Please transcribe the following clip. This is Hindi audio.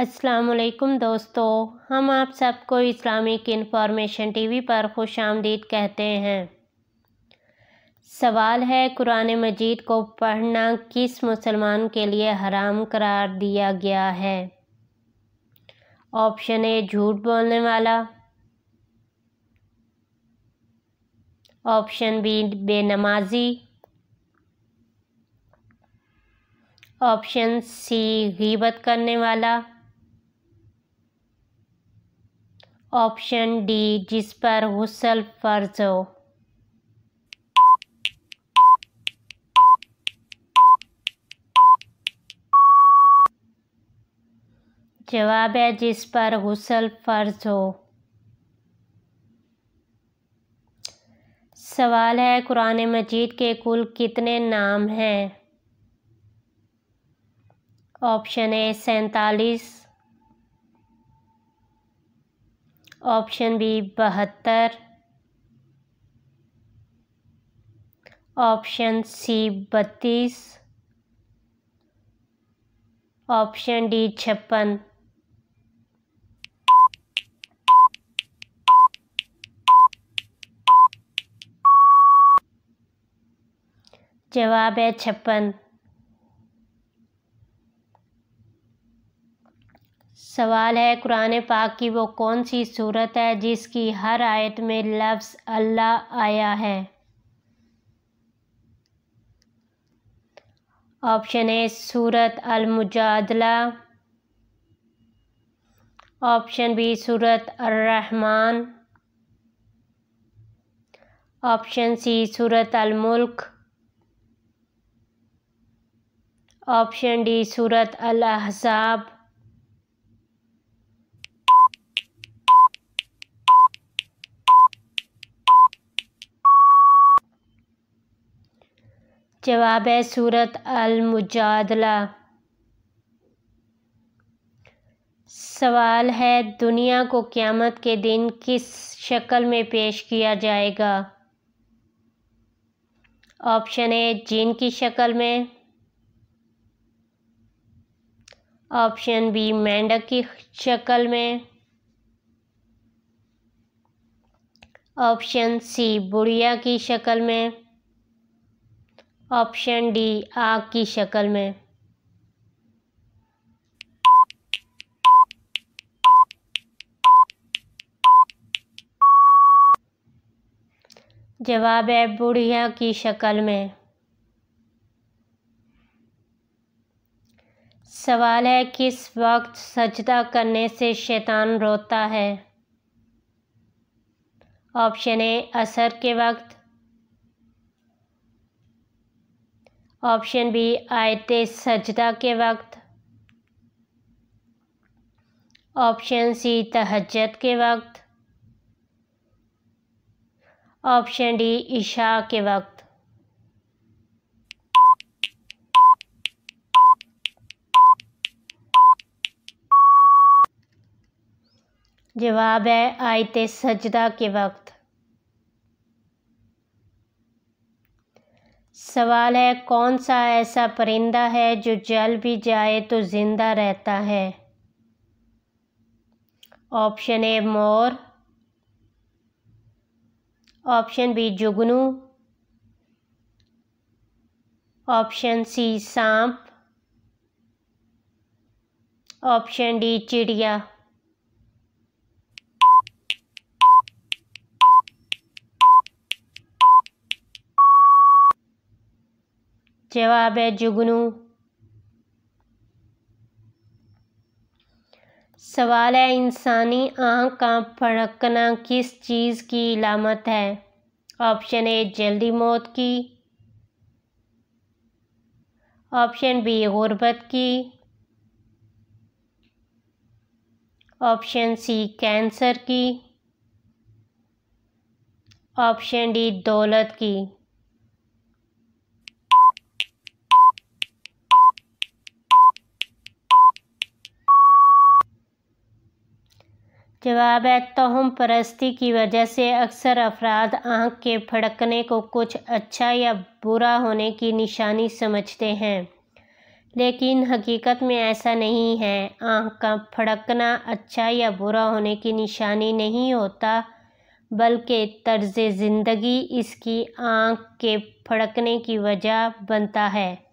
असलकुम दोस्तों हम आप सबको इस्लामिक इन्फॉर्मेशन टीवी पर खुश आमदीद कहते हैं सवाल है कुरान मजीद को पढ़ना किस मुसलमान के लिए हराम करार दिया गया है ऑप्शन ए झूठ बोलने वाला ऑप्शन बी बेनमाजी ऑप्शन सी गीबत करने वाला ऑप्शन डी जिस पर हुसल फर्ज हो जवाब है जिस पर हुसल फर्ज हो सवाल है कुरान मजीद के कुल कितने नाम हैं ऑप्शन ए सैतालीस ऑप्शन बी बहत्तर ऑप्शन सी बत्तीस ऑप्शन डी छप्पन जवाब है छप्पन सवाल है कुरान पाक की वो कौन सी सूरत है जिसकी हर आयत में लफ्ज़ अल्लाह आया है ऑप्शन ए सूरत अलमुजादला ऑप्शन बी सूरत अर्रहमान ऑप्शन सी सूरत अलमुल्क ऑप्शन डी सूरत अल अहसाब जवाब है सूरत अल मुजादला सवाल है दुनिया को क़्यामत के दिन किस शक्ल में पेश किया जाएगा ऑप्शन ए जिन की शक्ल में ऑप्शन बी मेंढक की शक्ल में ऑप्शन सी बुढ़िया की शक्ल में ऑप्शन डी आग की शक्ल में जवाब है बुढ़िया की शक्ल में सवाल है किस वक्त सजदा करने से शैतान रोता है ऑप्शन ए असर के वक्त ऑप्शन बी आयत सजदा के वक्त ऑप्शन सी तहजत के वक्त ऑप्शन डी ईशा के वक्त जवाब है आयत सजदा के वक्त सवाल है कौन सा ऐसा परिंदा है जो जल भी जाए तो ज़िंदा रहता है ऑप्शन ए मोर ऑप्शन बी जुगनू ऑप्शन सी सांप ऑप्शन डी चिड़िया जवाब है जुगनू सवाल है इंसानी आँख का फड़कना किस चीज़ की इलामत है ऑप्शन ए जल्दी मौत की ऑप्शन बी गुर्बत की ऑप्शन सी कैंसर की ऑप्शन डी दौलत की जवाब है तोहम परस्ती की वजह से अक्सर अफराद आँख के फड़कने को कुछ अच्छा या बुरा होने की निशानी समझते हैं लेकिन हकीकत में ऐसा नहीं है आँख का फड़कना अच्छा या बुरा होने की निशानी नहीं होता बल्कि तर्ज ज़िंदगी इसकी आँख के फड़कने की वजह बनता है